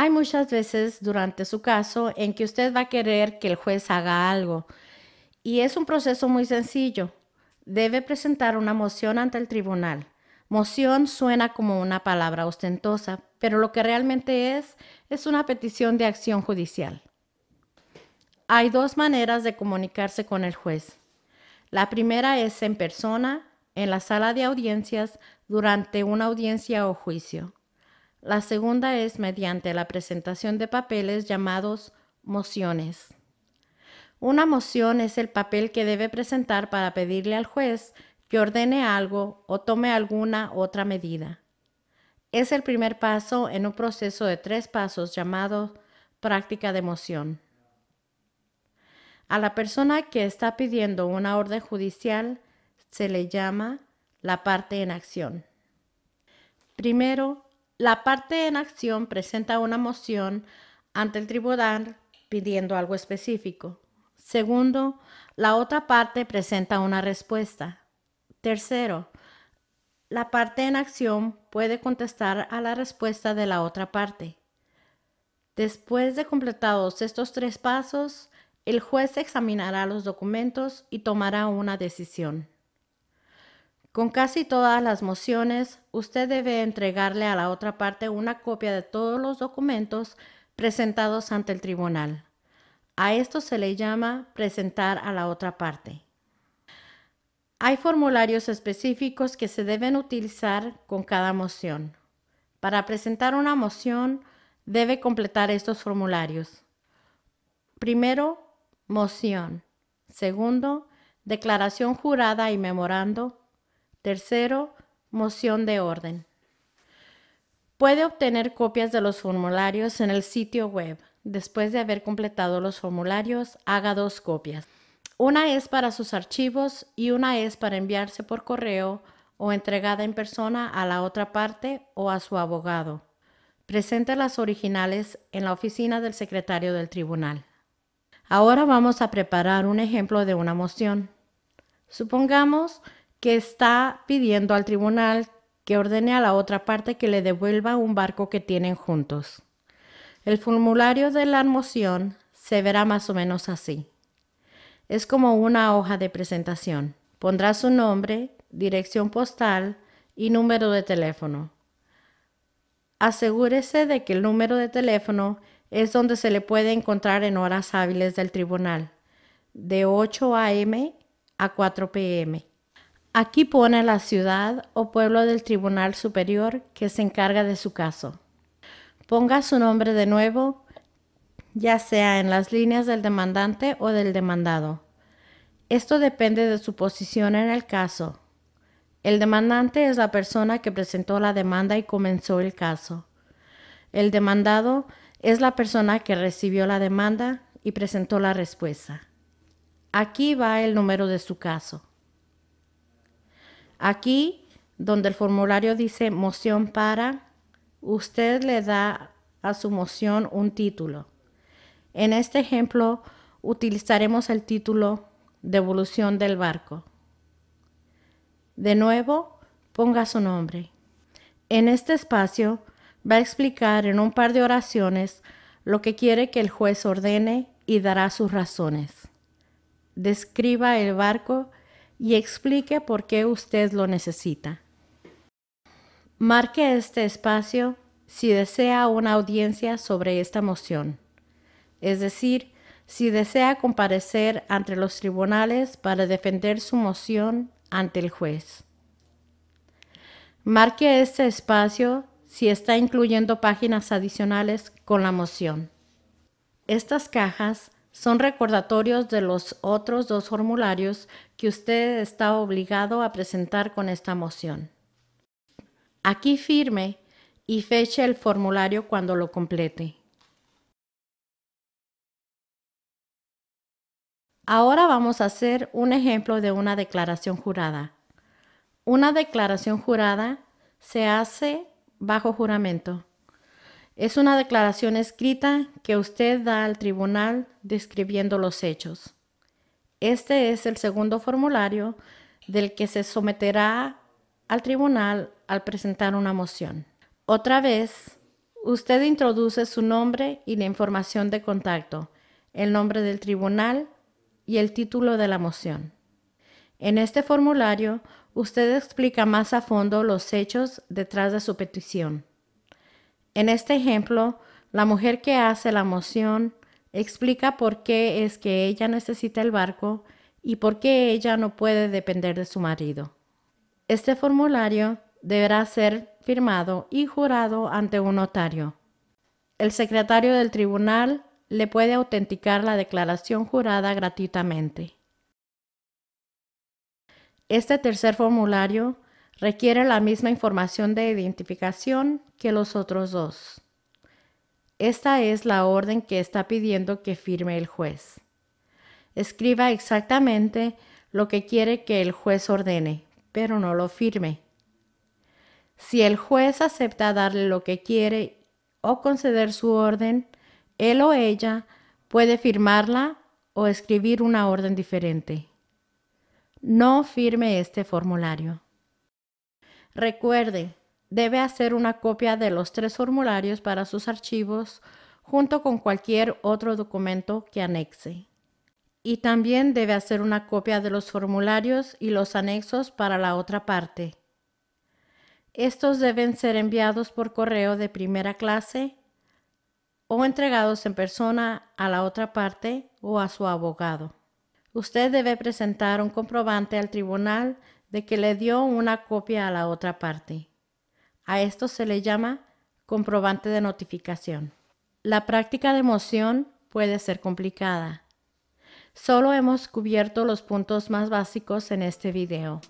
Hay muchas veces durante su caso en que usted va a querer que el juez haga algo. Y es un proceso muy sencillo. Debe presentar una moción ante el tribunal. Moción suena como una palabra ostentosa, pero lo que realmente es es una petición de acción judicial. Hay dos maneras de comunicarse con el juez. La primera es en persona, en la sala de audiencias, durante una audiencia o juicio. La segunda es mediante la presentación de papeles llamados mociones. Una moción es el papel que debe presentar para pedirle al juez que ordene algo o tome alguna otra medida. Es el primer paso en un proceso de tres pasos llamado práctica de moción. A la persona que está pidiendo una orden judicial se le llama la parte en acción. Primero, la parte en acción presenta una moción ante el tribunal pidiendo algo específico. Segundo, la otra parte presenta una respuesta. Tercero, la parte en acción puede contestar a la respuesta de la otra parte. Después de completados estos tres pasos, el juez examinará los documentos y tomará una decisión. Con casi todas las mociones, usted debe entregarle a la otra parte una copia de todos los documentos presentados ante el tribunal. A esto se le llama presentar a la otra parte. Hay formularios específicos que se deben utilizar con cada moción. Para presentar una moción, debe completar estos formularios. Primero, moción. Segundo, declaración jurada y memorando. Tercero, moción de orden. Puede obtener copias de los formularios en el sitio web. Después de haber completado los formularios, haga dos copias. Una es para sus archivos y una es para enviarse por correo o entregada en persona a la otra parte o a su abogado. Presente las originales en la oficina del secretario del tribunal. Ahora vamos a preparar un ejemplo de una moción. Supongamos que está pidiendo al tribunal que ordene a la otra parte que le devuelva un barco que tienen juntos. El formulario de la moción se verá más o menos así. Es como una hoja de presentación. Pondrá su nombre, dirección postal y número de teléfono. Asegúrese de que el número de teléfono es donde se le puede encontrar en horas hábiles del tribunal, de 8 a.m. a 4 p.m. Aquí pone la ciudad o pueblo del Tribunal Superior que se encarga de su caso. Ponga su nombre de nuevo, ya sea en las líneas del demandante o del demandado. Esto depende de su posición en el caso. El demandante es la persona que presentó la demanda y comenzó el caso. El demandado es la persona que recibió la demanda y presentó la respuesta. Aquí va el número de su caso. Aquí, donde el formulario dice moción para, usted le da a su moción un título. En este ejemplo, utilizaremos el título Devolución del barco. De nuevo, ponga su nombre. En este espacio, va a explicar en un par de oraciones lo que quiere que el juez ordene y dará sus razones. Describa el barco y explique por qué usted lo necesita. Marque este espacio si desea una audiencia sobre esta moción, es decir, si desea comparecer ante los tribunales para defender su moción ante el juez. Marque este espacio si está incluyendo páginas adicionales con la moción. Estas cajas son recordatorios de los otros dos formularios que usted está obligado a presentar con esta moción. Aquí firme y feche el formulario cuando lo complete. Ahora vamos a hacer un ejemplo de una declaración jurada. Una declaración jurada se hace bajo juramento. Es una declaración escrita que usted da al tribunal describiendo los hechos. Este es el segundo formulario del que se someterá al tribunal al presentar una moción. Otra vez, usted introduce su nombre y la información de contacto, el nombre del tribunal y el título de la moción. En este formulario, usted explica más a fondo los hechos detrás de su petición. En este ejemplo, la mujer que hace la moción explica por qué es que ella necesita el barco y por qué ella no puede depender de su marido. Este formulario deberá ser firmado y jurado ante un notario. El secretario del tribunal le puede autenticar la declaración jurada gratuitamente. Este tercer formulario requiere la misma información de identificación que los otros dos. Esta es la orden que está pidiendo que firme el juez. Escriba exactamente lo que quiere que el juez ordene, pero no lo firme. Si el juez acepta darle lo que quiere o conceder su orden, él o ella puede firmarla o escribir una orden diferente. No firme este formulario. Recuerde, debe hacer una copia de los tres formularios para sus archivos junto con cualquier otro documento que anexe. Y también debe hacer una copia de los formularios y los anexos para la otra parte. Estos deben ser enviados por correo de primera clase o entregados en persona a la otra parte o a su abogado. Usted debe presentar un comprobante al tribunal de que le dio una copia a la otra parte. A esto se le llama comprobante de notificación. La práctica de moción puede ser complicada. Solo hemos cubierto los puntos más básicos en este video.